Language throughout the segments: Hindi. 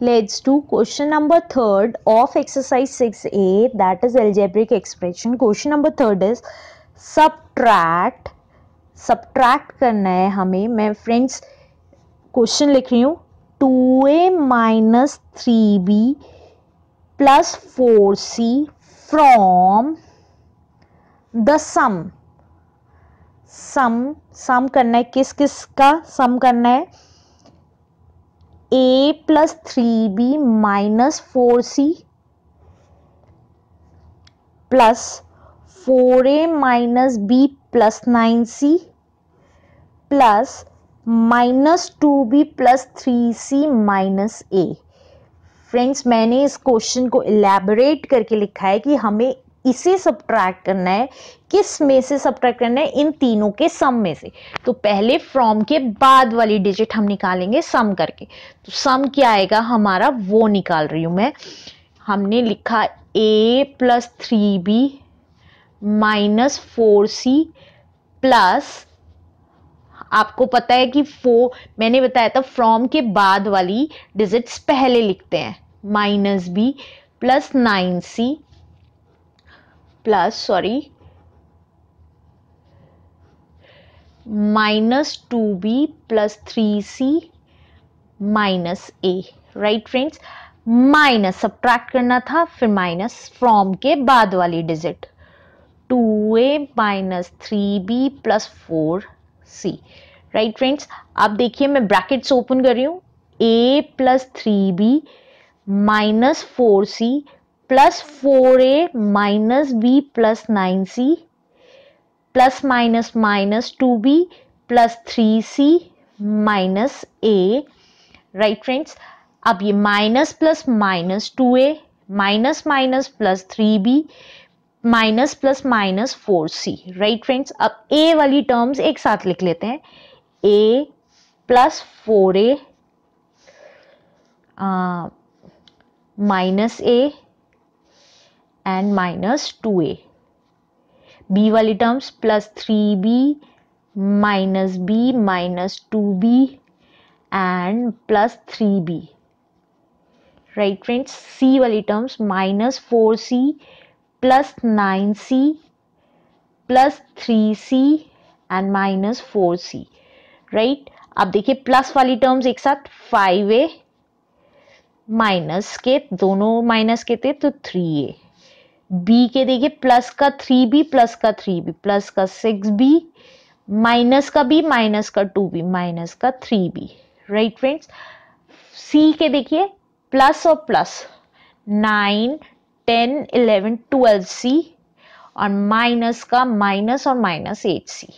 Let's do question number third of exercise 6a that is algebraic expression. Question number third is subtract. Subtract करना है हमें मैं फ्रेंड्स क्वेश्चन लिख रही हूँ two A minus three B plus four C from the sum sum sum करना है किस किस का सम करना है A plus three B minus four C plus four A minus B plus nine C plus minus two B plus three C minus A friends मैंने इस क्वेश्चन को इलेबोरेट करके लिखा है कि हमें इसे सब्ट्रैक्ट करना है किस में से सब्ट्रैक्ट करना है इन तीनों के सम में से तो पहले फ्रॉम के बाद वाली डिजिट हम निकालेंगे सम करके तो सम क्या आएगा हमारा वो निकाल रही हूं मैं हमने लिखा A plus three B minus four C plus आपको पता है कि फोर मैंने बताया था फ्रॉम के बाद वाली डिजिट्स पहले लिखते हैं minus B plus nine C plus sorry minus two B plus three C minus A right friends minus subtract करना था फिर माइनस फ्रॉम के बाद वाली digit two A minus three B plus four C right friends आप देखिए मैं ब्रैकेट्स ओपन कर रही हूँ A plus three B minus four C plus four A minus B plus nine C plus minus minus two B plus three C minus A right friends अब ये minus plus minus two A minus minus plus three B minus plus minus four C right friends अब ए वाली टर्म्स एक साथ लिख लेते हैं A plus four A minus A and minus two A B वाली terms plus three B minus B minus two B and plus three B right friends C वाली terms minus four C plus nine C plus three C and minus four C right अब देखिए प्लस वाली टर्म्स एक साथ फाइव ए माइनस के दोनों माइनस के थे तो थ्री ए बी के देखिए प्लस का थ्री बी प्लस का थ्री बी प्लस का सिक्स बी माइनस का बी माइनस का टू बी माइनस का three B right friends C के देखिए प्लस और plus nine ten eleven twelve C और माइनस का माइनस और माइनस एट सी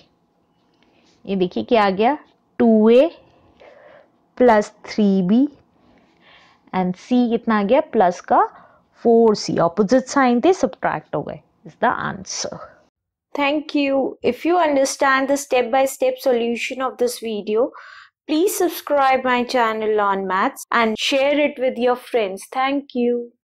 ये देखिए क्या आ गया two A plus three B and C कितना आ गया प्लस का 4c opposite sign they subtract away is the answer thank you if you understand the step by step solution of this video please subscribe my channel on maths and share it with your friends thank you